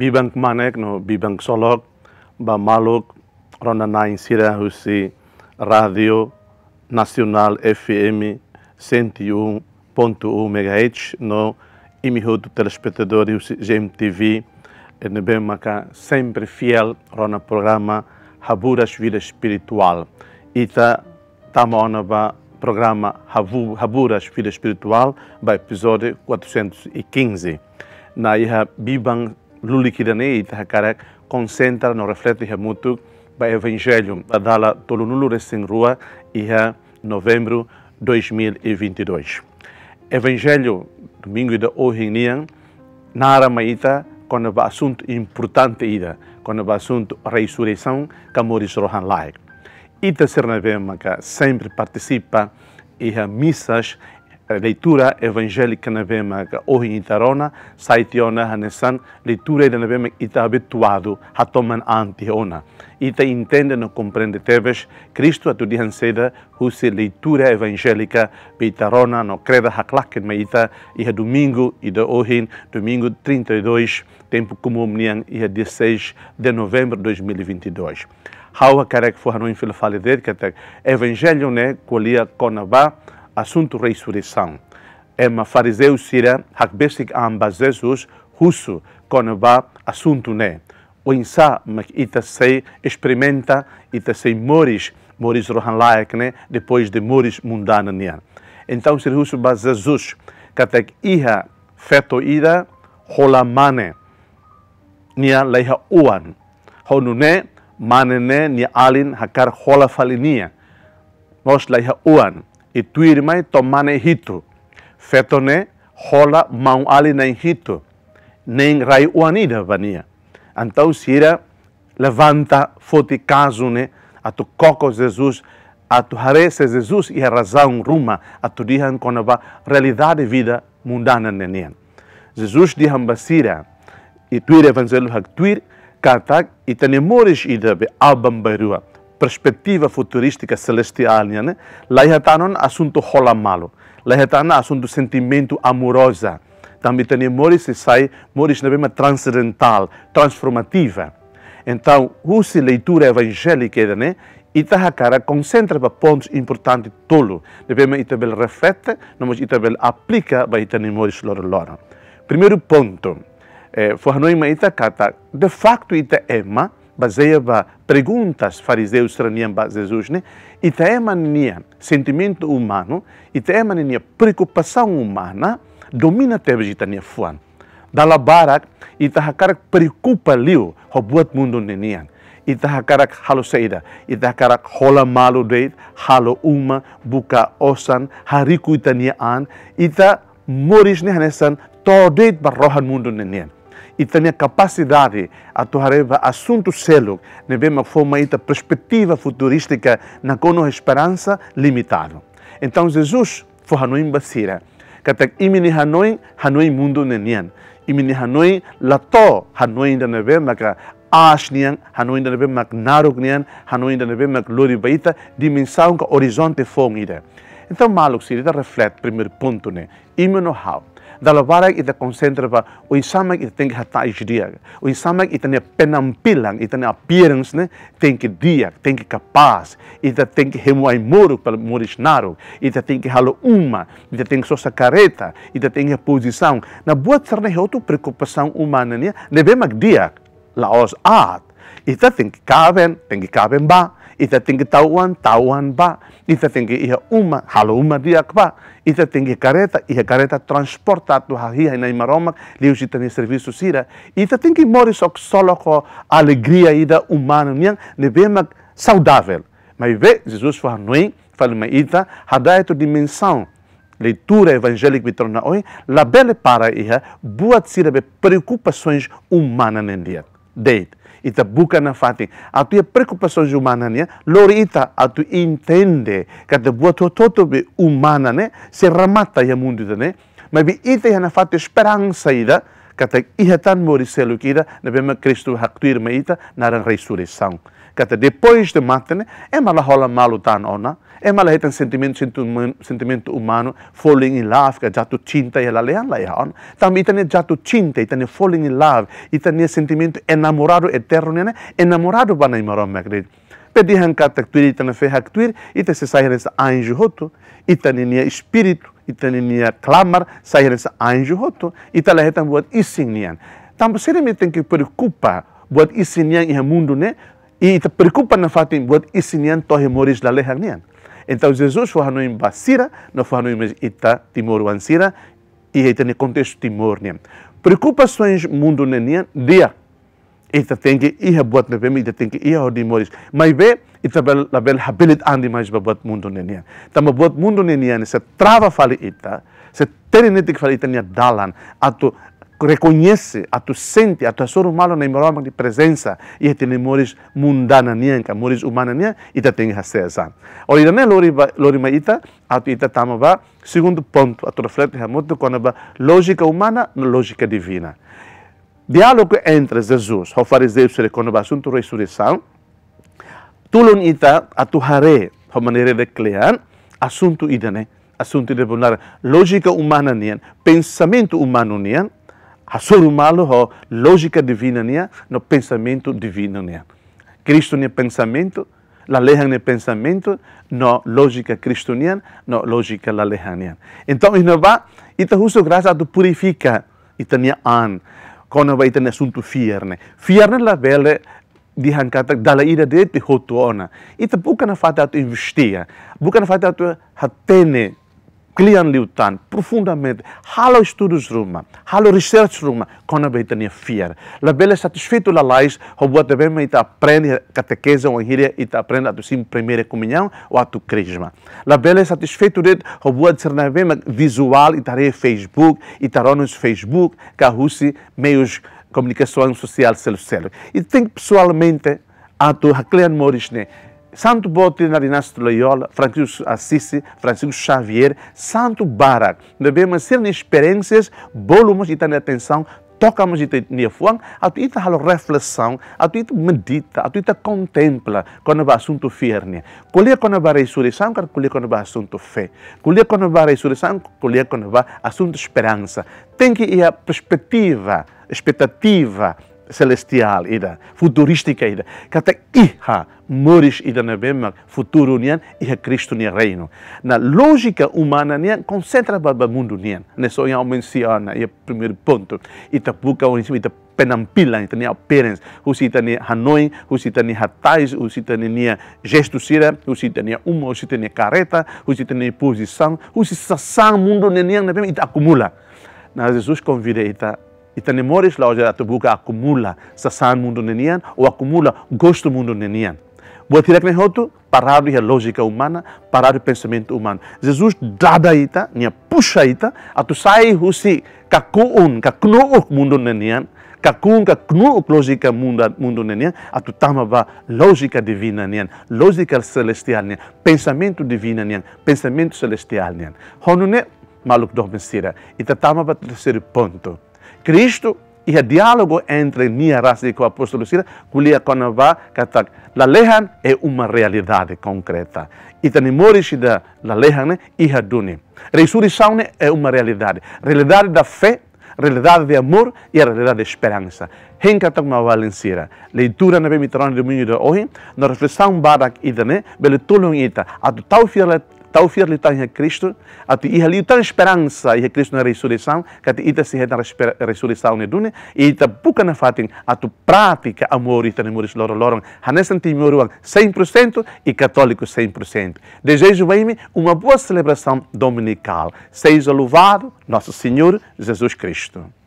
বিবাংক no Bibank solok ba maluk মালক রনানাই সিরা হুসি রাডিও nacional FM 101.1 MHz no emissor do telespectador e o GMTV no sempre fiel rona programa Haburas Vida Espiritual. ita estamos ba programa Haburas Vida Espiritual, ba episódio 415. Na Iha Bibank lulikidani itahakarak concentra no refleto iha mutuk ba evangelho adala tolunulure sin rua iha novembro 2022. Evangelho domingo da ohinian nara maita quando o assunto importante ida, quando o assunto ressurreição, camoris rohan laik. Ita ser na sempre participa e missas leitura evangélica na ou em itarona saitiona hanesan leitura da na bemaga ita habituado hatoman antiona ita entende não compreende teves Cristo a tudi hanseda husi leitura evangélica itarona no creda me meita e domingo e da hoje domingo 32 tempo comum nian e 16 de novembro de 2022 Hau a carek fuhanun fil que katek evangelho ne colia conabá assunto ressurreição. Ema fariseu sira hakbesik ambas Jesus husu koneba assunto ne. O insa mak ita sei experimenta ita sei moris moris rohanlaekne depois de moris mundana nian. Então sir husu ba Jesus katek iha feto ida holamane nia leiha uan. Honune manene ni alin hakar holafalinia. Nós leiha uan e tuirmai tomane hito. Fetone rola mão ali nem hito, nem rai uanida vania. Então sira levanta foti caso né, a tu coco Jesus, a tu harese Jesus e a razão ruma a tu dihan conava realidade vida mundana nenian. Jesus dihan basira e tuir evangelho hak tuir katak e ida be albam berua perspectiva futurística celestial, né? lá está um assunto rola malo, lá um assunto sentimento amorosa, também tem mores e sai mores na mesma transcendental, transformativa. Então, use leitura evangélica, né? Ita hakara concentra para pontos importantes tolo. Devemos ita bel reflete, nós ita bel aplica para ita nimores loro loro. Primeiro ponto, eh, foi ita kata, de facto ita ema, bazeva preguntas fariseus straniamba Jesusne, e tema nia sentimento humano, e tema nia preocupação humana, domina tebe jita nia fuan. Dala barak, ita hakarak preocupa liu, hobuat mundo nian, Ita hakarak halo seida, ita hakarak hola malu deit, halo uma, buka osan, hariku ita nia an, ita moris nia hanesan, todeit barrohan mundo nian. e tenha capacidade a torreva assunto selo, ne vema forma a perspectiva futurística na qual cono esperança limitado. Então Jesus foi hanoin basira, katak imini hanoin hanoin mundo nenian. Imini hanoin lato hanoin da neve nevema ka ashnian, hanoin da neve nevema ka naruknian, hanoin da nevema ka loribaita, dimensão ka horizonte fongida. Então, Malux, ele reflete primeiro ponto, né? Imeno how dalabarag ita concentra ba o isamak ita tem que hatar isdiag o isamak ita ne penampilang ita ne appearance ne tem que dia tem que capaz ita tem que remuai moro para morisnaro ita tem que halo uma ita tem que só careta ita tem que posição na boa terne outro preocupação humana ne deve mag dia laos at Isa tingi kaaben, tingi kaaben ba. Isa tingi tauan, tauan ba. que tingi iha uma, halo uma diak ba. Isa tingi careta, iha careta transporta tu hahia na imaromak, liu si tani serviço sira. Isa tingi mori sok solo ko alegria ida humana niang, mag saudável. Mas vê, Jesus foi ruim, fala uma ita, hadai tu dimensão leitura evangélica que torna hoje, la bela para a boa de preocupações humanas em dia. Deite ita bukan na fati. Atu ia preocupações humana ne, lori ita atu entende kata buat toto be humana ne, se ramata ia mundo ne, mas bi ita ia na fati esperança ida, kata ihatan mori selo kira, na bema Cristo haktuir ma ita na resurreição. Kata depois de matane, é mala rola malutan ona, e é mala hetan sentimento sentimento humano falling in love ka é jatu cinta ya la e la ya né? tam itane jatu cinta itane falling in love um sentimento enamorado eterno né enamorado para bana imaram magrid pedi hankat tem itane fe haktuir ite se sai resa anjo hoto itane nia espírito itane nia clamar sai resa anjo hoto itala hetan buat isinian tam serimi tem que preocupa buat isinian ia mundo ne né? e te preocupa na fatin buat isinian tohe moris lá lehan nian né? Então Jesus foi no em Basira, não foi no Ita Timor Ansira, e aí tem contexto Timor, né? Preocupações mundo nenhum dia. Ita tem que ir a boat nevem, ita tem que ir a odimores. Mas vê, ita bel la bel habilit andi mais ba boat mundo nenhum. Tamo boat mundo nenhum, se trava fale ita, se terenetik fale ita nia dalan, ato reconhece a tu sente, a tua ser humano na imorama de presença e a te lemores mundana nian, que amores humana nian, e te tem acesa. Ora, né, lori ita, a tu ita ba segundo ponto, a tu reflete muito quando ba lógica humana lógica divina. Diálogo entre Jesus, o fariseu, quando o assunto ressurreição, tulun ita, a tu haré, a maneira de clear, assunto ida, né? Assunto de bonar, lógica humana nian, pensamento humano nian, raciocínio ou lógica divina né? no pensamento divino né? Cristo no pensamento la lejan no pensamento no lógica nia, no lógica la nia. então isso va ita justo graça tu purifica ita nia an quando vai ter assunto fierne fierne la belle dihan katak dala ira de te hotuona ita bukan fata tu investia bukan fata tu hatene Clian Liutan, profundamente, halo estudos ruma, halo research ruma, kona beitania fier. La bela satisfeito la lais, hobua tebe me ita aprende catequesa ou enhiria, ita aprende a tu sim primeira comunhão ou a tu crisma. La bela satisfeito de hobua discerna bem visual, itare Facebook, itaronos Facebook, carrusi, meios comunicação social, selo, selo. E tem pessoalmente, a tu, a Morisne, Santo Bote Narinas de Loyola, Francisco Assisi, Francisco Xavier, Santo Barak. Devemos ser experiências, bolamos e também atenção, tocamos e tenia a tuita ita halo reflexão, a tuita medita, a tuita contempla quando o assunto firme. Colher é quando ba ressurreição, é quando colher quando o assunto fé. Colher é quando ba ressurreição, colher quando o assunto esperança. Tem que ir a perspectiva, expectativa, celestial ida, futurística ida, kata iha moris ida na bema futuro nian iha Cristo nia reino. Na lógica humana nian concentra baba mundo nian, ne so yang menciona ia é primeiro ponto, ita buka o ita penampila, ita nia parents, husi sita nia Hanoi, husi ita nian Hatais, sita nia nian gesto sira, husi ita nian uma, husi ita nian careta, husi ita nian posição, husi sang mundo nian nian na bema ita acumula. Na Jesus convida ita Itanemores la a tu buka acumula sasan mundo nenian ou acumula gosto mundo nenian. Boa tirar que hotu parado a lógica humana, parado o pensamento humano. Jesus dada ita, nia puxa ita, tu sai husi kakuun, kaknuuk mundo nenian, kakun kaknuuk lógica mundo mundo nenian, tu tama ba lógica divina nian, lógica celestial nian, pensamento divina nian, pensamento celestial nian. Honune maluk dormensira. Ita tama ba terceiro ponto. Cristo e o é diálogo entre minha raça e o apóstolo Sira, culia conava katak la lehan é uma realidade concreta. E tanimorish da la lehan e haduni. Ressurreição é uma realidade, realidade da fé, realidade de amor e a realidade de esperança. Henka tak ma valencira. Leitura na bemitrone do de hoje, na reflexão barak idane, bele tulung ita, a total fiel tal fidelidade a Cristo, a ti hija esperança a Cristo na ressurreição, que ti ita se na ressurreição ne dune, e ita buca na fatin a tu prática amor ita ne muris loro loron, hanesan ti moruan 100% e católico 100%. Desejo bem-me uma boa celebração dominical. Seja louvado nosso Senhor Jesus Cristo.